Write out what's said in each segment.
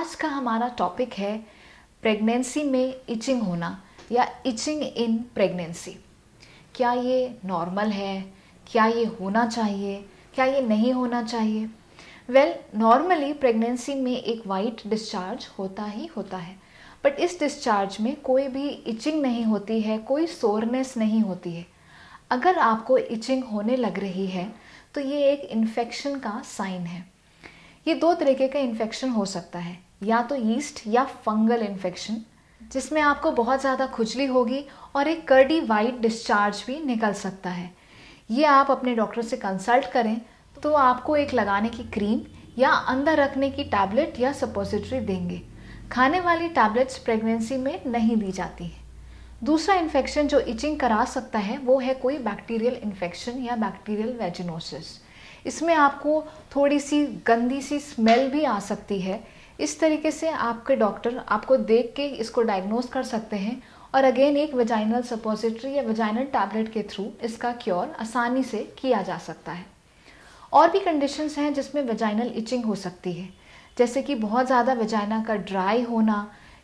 आज का हमारा टॉपिक है प्रेगनेंसी में इचिंग होना या इचिंग इन प्रेगनेंसी क्या ये नॉर्मल है क्या ये होना चाहिए क्या ये नहीं होना चाहिए वेल नॉर्मली प्रेगनेंसी में एक वाइट डिस्चार्ज होता ही होता है बट इस डिस्चार्ज में कोई भी इचिंग नहीं होती है कोई सोरनेस नहीं होती है अगर आपको इचिंग होने लग रही है तो ये एक इन्फेक्शन का साइन है ये दो तरीके का इन्फेक्शन हो सकता है या तो यीस्ट या फंगल इन्फेक्शन जिसमें आपको बहुत ज़्यादा खुजली होगी और एक कर्डी वाइट डिस्चार्ज भी निकल सकता है ये आप अपने डॉक्टर से कंसल्ट करें तो आपको एक लगाने की क्रीम या अंदर रखने की टैबलेट या सपोजिटरी देंगे खाने वाली टैबलेट्स प्रेगनेंसी में नहीं दी जाती हैं दूसरा इन्फेक्शन जो इचिंग करा सकता है वो है कोई बैक्टीरियल इन्फेक्शन या बैक्टीरियल वेजिनोसिस इसमें आपको थोड़ी सी गंदी सी स्मेल भी आ सकती है इस तरीके से आपके डॉक्टर आपको देख के इसको डायग्नोस कर सकते हैं और अगेन एक वेजाइनल सपोजिटरी या वेजाइनल टैबलेट के थ्रू इसका क्योर आसानी से किया जा सकता है और भी कंडीशंस हैं जिसमें वेजाइनल इचिंग हो सकती है जैसे कि बहुत ज़्यादा वेजाइना का ड्राई होना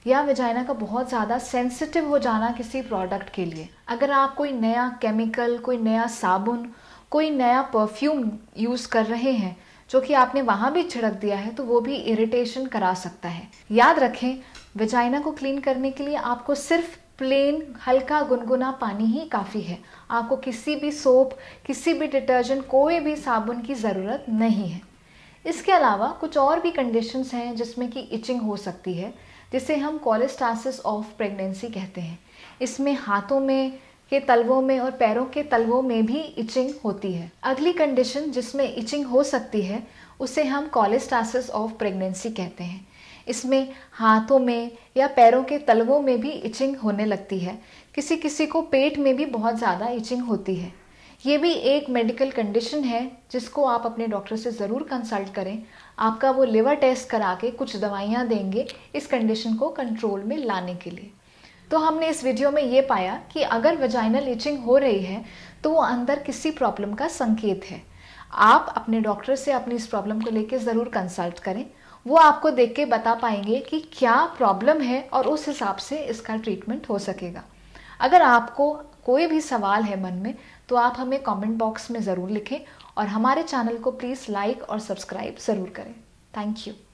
या वेजाइना का बहुत ज़्यादा सेंसिटिव हो जाना किसी प्रोडक्ट के लिए अगर आप कोई नया केमिकल कोई नया साबुन कोई नया परफ्यूम यूज़ कर रहे हैं जो कि आपने वहाँ भी छिड़क दिया है तो वो भी इरिटेशन करा सकता है याद रखें वेजाइना को क्लीन करने के लिए आपको सिर्फ प्लेन हल्का गुनगुना पानी ही काफ़ी है आपको किसी भी सोप किसी भी डिटर्जेंट कोई भी साबुन की ज़रूरत नहीं है इसके अलावा कुछ और भी कंडीशंस हैं जिसमें कि इचिंग हो सकती है जिसे हम कोलेस्टासिस ऑफ प्रेगनेंसी कहते हैं इसमें हाथों में के तलवों में और पैरों के तलवों में भी इचिंग होती है अगली कंडीशन जिसमें इचिंग हो सकती है उसे हम कॉलेस्टासिस ऑफ प्रेगनेंसी कहते हैं इसमें हाथों में या पैरों के तलवों में भी इचिंग होने लगती है किसी किसी को पेट में भी बहुत ज़्यादा इचिंग होती है ये भी एक मेडिकल कंडीशन है जिसको आप अपने डॉक्टर से ज़रूर कंसल्ट करें आपका वो लिवर टेस्ट करा के कुछ दवाइयाँ देंगे इस कंडीशन को कंट्रोल में लाने के लिए तो हमने इस वीडियो में ये पाया कि अगर वजाइनल इचिंग हो रही है तो वो अंदर किसी प्रॉब्लम का संकेत है आप अपने डॉक्टर से अपनी इस प्रॉब्लम को लेकर ज़रूर कंसल्ट करें वो आपको देख के बता पाएंगे कि क्या प्रॉब्लम है और उस हिसाब से इसका ट्रीटमेंट हो सकेगा अगर आपको कोई भी सवाल है मन में तो आप हमें कमेंट बॉक्स में ज़रूर लिखें और हमारे चैनल को प्लीज़ लाइक और सब्सक्राइब ज़रूर करें थैंक यू